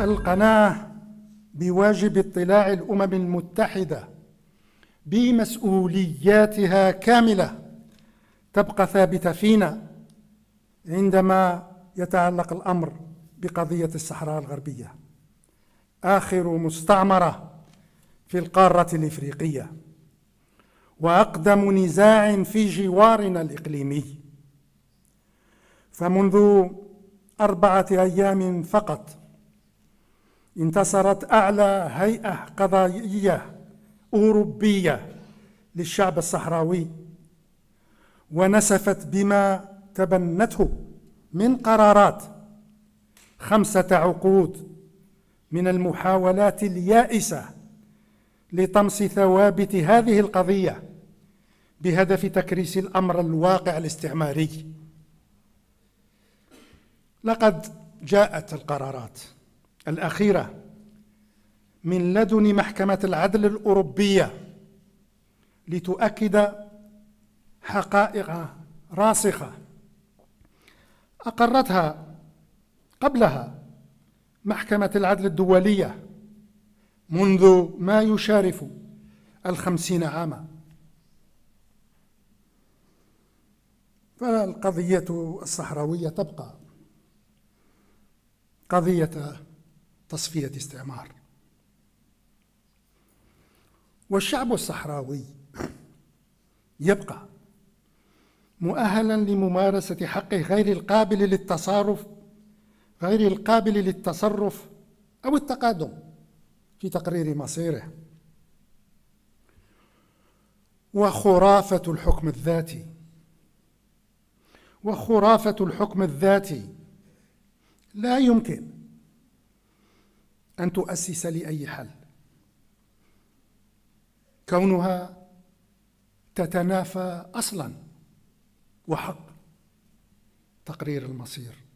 القناة بواجب اطلاع الأمم المتحدة بمسؤولياتها كاملة تبقى ثابتة فينا عندما يتعلق الأمر بقضية الصحراء الغربية آخر مستعمرة في القارة الإفريقية وأقدم نزاع في جوارنا الإقليمي فمنذ أربعة أيام فقط انتصرت أعلى هيئة قضائية أوروبية للشعب الصحراوي ونسفت بما تبنته من قرارات خمسة عقود من المحاولات اليائسة لطمس ثوابت هذه القضية بهدف تكريس الأمر الواقع الاستعماري لقد جاءت القرارات الأخيرة من لدن محكمة العدل الأوروبية لتؤكد حقائق راسخة أقرتها قبلها محكمة العدل الدولية منذ ما يشارف الخمسين عاما فالقضية الصحراوية تبقى قضية تصفية استعمار والشعب الصحراوي يبقى مؤهلا لممارسة حقه غير القابل للتصرف غير القابل للتصرف أو التقادم في تقرير مصيره وخرافة الحكم الذاتي وخرافة الحكم الذاتي لا يمكن أن تؤسس لأي حل كونها تتنافى أصلا وحق تقرير المصير